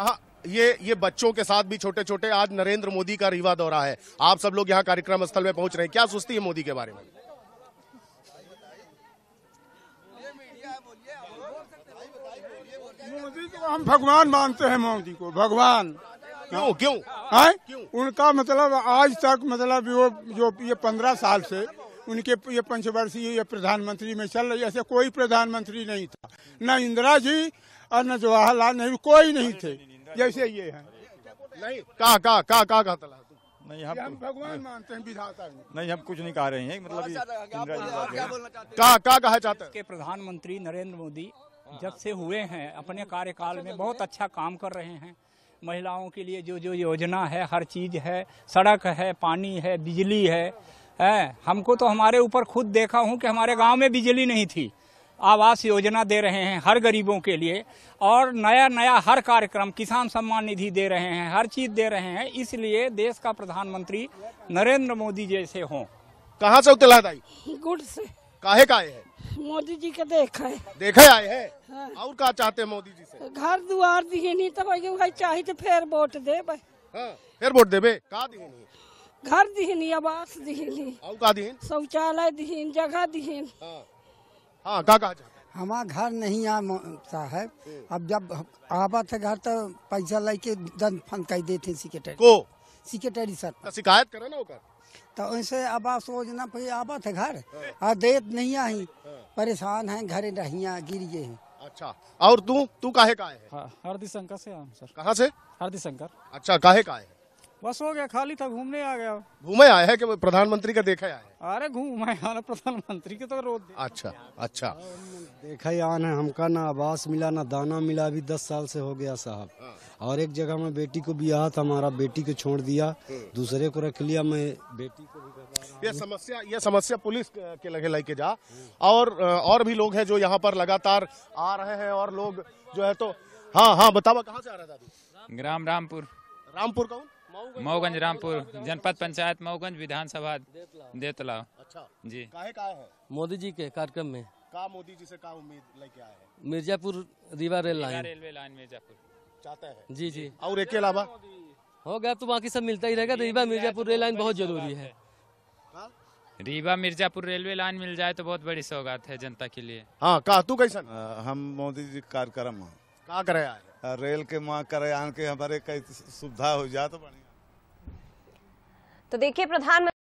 हाँ, ये ये बच्चों के साथ भी छोटे छोटे आज नरेंद्र मोदी का रीवा दौरा है आप सब लोग यहाँ कार्यक्रम स्थल में पहुंच रहे हैं क्या सोचती है मोदी के बारे में मोदी को हम भगवान मानते हैं मोदी को भगवान क्यों क्यों है उनका मतलब आज तक मतलब वो जो ये पंद्रह साल से उनके ये पंचवर्षीय ये प्रधानमंत्री में चल रही ऐसे कोई प्रधानमंत्री नहीं था न इंदिरा जी और न जवाहरलाल नेहरू कोई नहीं थे जैसे ये है नहीं कहा कहा कहा कहा कहा तला नहीं हम तो- भगवान मानते हैं विधाता नहीं हम कुछ नहीं कह रहे हैं मतलब कहा कहा कहा चाहते हैं प्रधानमंत्री नरेंद्र मोदी जब से हुए हैं अपने कार्यकाल में बहुत अच्छा काम कर रहे हैं महिलाओं के लिए जो जो योजना है हर चीज़ है सड़क है पानी है बिजली है, है हमको तो हमारे ऊपर खुद देखा हूँ कि हमारे गांव में बिजली नहीं थी आवास योजना दे रहे हैं हर गरीबों के लिए और नया नया हर कार्यक्रम किसान सम्मान निधि दे रहे हैं हर चीज़ दे रहे हैं इसलिए देश का प्रधानमंत्री नरेंद्र मोदी जैसे हों कहाँ से उतला आई गुड़ से काहे का है मोदी जी के देखा है देखा आए है हाँ। और क्या चाहते हैं मोदी जी से घर दुआर दिए नहीं तो भाई चाहे तो फिर वोट दे भाई हाँ, फिर वोट देबे का दिए घर दिहनी आवास दिहनी शौचालय दिए जगह दिए हाँ। हाँ का का हमारा घर नहीं आ साहब अब जब आवा है घर तो पैसा लेके फन कह दे थे सिक्रेटरी को सिक्रेटरी सर तो शिकायत करे ना होकर तो ऐसे अब आप सोचना पे आवा है घर आ दे नहीं आई परेशान है घर रहिया गिर गए हैं अच्छा और तू तू काहे का है हाँ, हरदी शंकर से हम सर कहाँ से हरदी शंकर अच्छा काहे का है बस हो गया खाली था घूमने आ गया घूमे आए है कि प्रधानमंत्री का देखा आए अरे घूमे आना प्रधानमंत्री के तो रोज अच्छा अच्छा देखा ही आना हमका ना आवास मिला ना दाना मिला अभी दस साल से हो गया साहब हाँ। और एक जगह में बेटी को भी था हमारा बेटी को छोड़ दिया हाँ। दूसरे को रख लिया मैं बेटी को भी ये समस्या ये समस्या पुलिस के लगे लेके जा और और भी लोग हैं जो यहाँ पर लगातार आ रहे हैं और लोग जो है तो हाँ हाँ बतावा कहाँ से आ रहा था ग्राम रामपुर रामपुर कौन मऊगंज रामपुर जनपद पंचायत मऊगंज विधानसभा देतला अच्छा जी काहे का है मोदी जी के कार्यक्रम में का मोदी जी से का उम्मीद लेके आए हैं Mirzapur Rewa rail line railway line Mirzapur चाहता है जी जी और एक अलावा हो गया तो बाकी सब मिलता ही रहेगा तो रीवा मिर्जापुर रेल लाइन बहुत जरूरी है हाँ? रीवा मिर्जापुर रेलवे लाइन मिल जाए तो बहुत बड़ी सौगात है जनता के लिए हाँ का तू कैसा हम मोदी जी कार्यक्रम का करे रेल के मां करे आन के हमारे कई सुविधा हो जाए तो बढ़िया तो देखिए प्रधानमंत्री